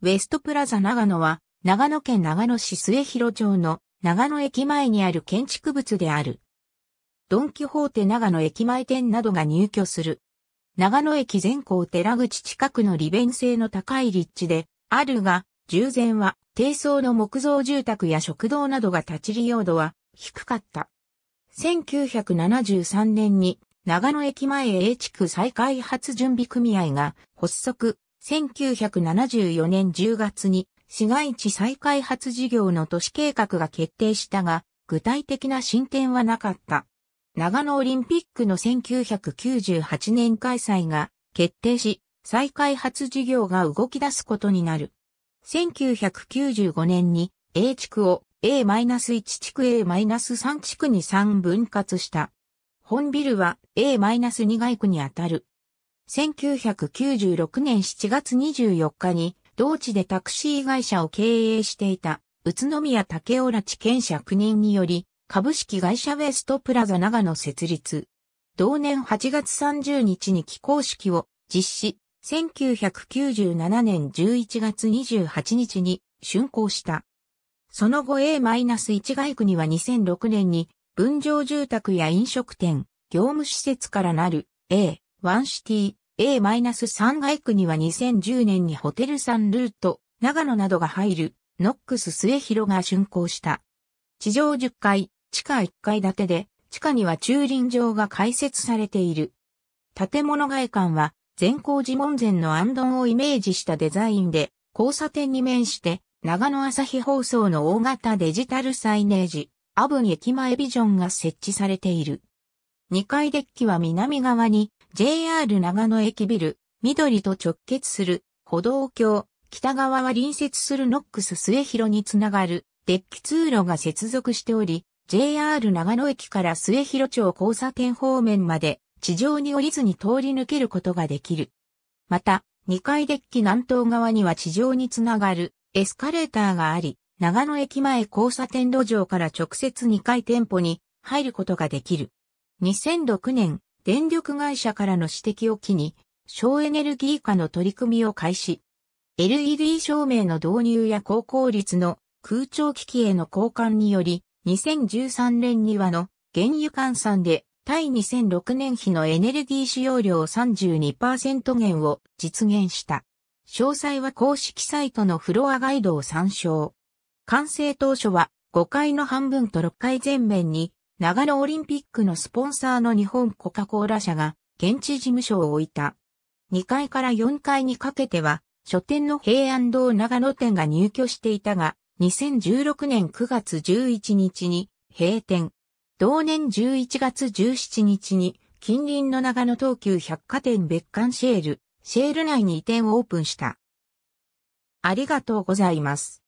ウェストプラザ長野は、長野県長野市末広町の長野駅前にある建築物である。ドンキホーテ長野駅前店などが入居する。長野駅全校寺口近くの利便性の高い立地で、あるが、従前は低層の木造住宅や食堂などが立ち利用度は低かった。1973年に長野駅前 A 地区再開発準備組合が発足、1974年10月に市街地再開発事業の都市計画が決定したが、具体的な進展はなかった。長野オリンピックの1998年開催が決定し、再開発事業が動き出すことになる。1995年に A 地区を A-1 地区 A-3 地区に3分割した。本ビルは A-2 外区にあたる。1996年7月24日に、同地でタクシー会社を経営していた、宇都宮竹浦地権者9人により、株式会社ウェストプラザ長野設立。同年8月30日に起工式を実施、1997年11月28日に竣工した。その後 A-1 外区には2006年に分譲住宅や飲食店、業務施設からなる A、ワンシティ、A-3 外区には2010年にホテルサンルート、長野などが入る、ノックス末広が竣工した。地上10階、地下1階建てで、地下には駐輪場が開設されている。建物外観は、善光寺門前の安頓をイメージしたデザインで、交差点に面して、長野朝日放送の大型デジタルサイネージ、アブン駅前ビジョンが設置されている。2階デッキは南側に JR 長野駅ビル、緑と直結する歩道橋、北側は隣接するノックス末広につながるデッキ通路が接続しており、JR 長野駅から末広町交差点方面まで地上に降りずに通り抜けることができる。また、2階デッキ南東側には地上につながるエスカレーターがあり、長野駅前交差点路上から直接2階店舗に入ることができる。2006年、電力会社からの指摘を機に、省エネルギー化の取り組みを開始。LED 照明の導入や高効率の空調機器への交換により、2013年にはの原油換算で対2006年比のエネルギー使用量32%減を実現した。詳細は公式サイトのフロアガイドを参照。完成当初は5階の半分と6階全面に長野オリンピックのスポンサーの日本コカ・コーラ社が現地事務所を置いた。2階から4階にかけては書店の平安堂長野店が入居していたが、2016年9月11日に閉店。同年11月17日に近隣の長野東急百貨店別館シェール、シェール内に移転オープンした。ありがとうございます。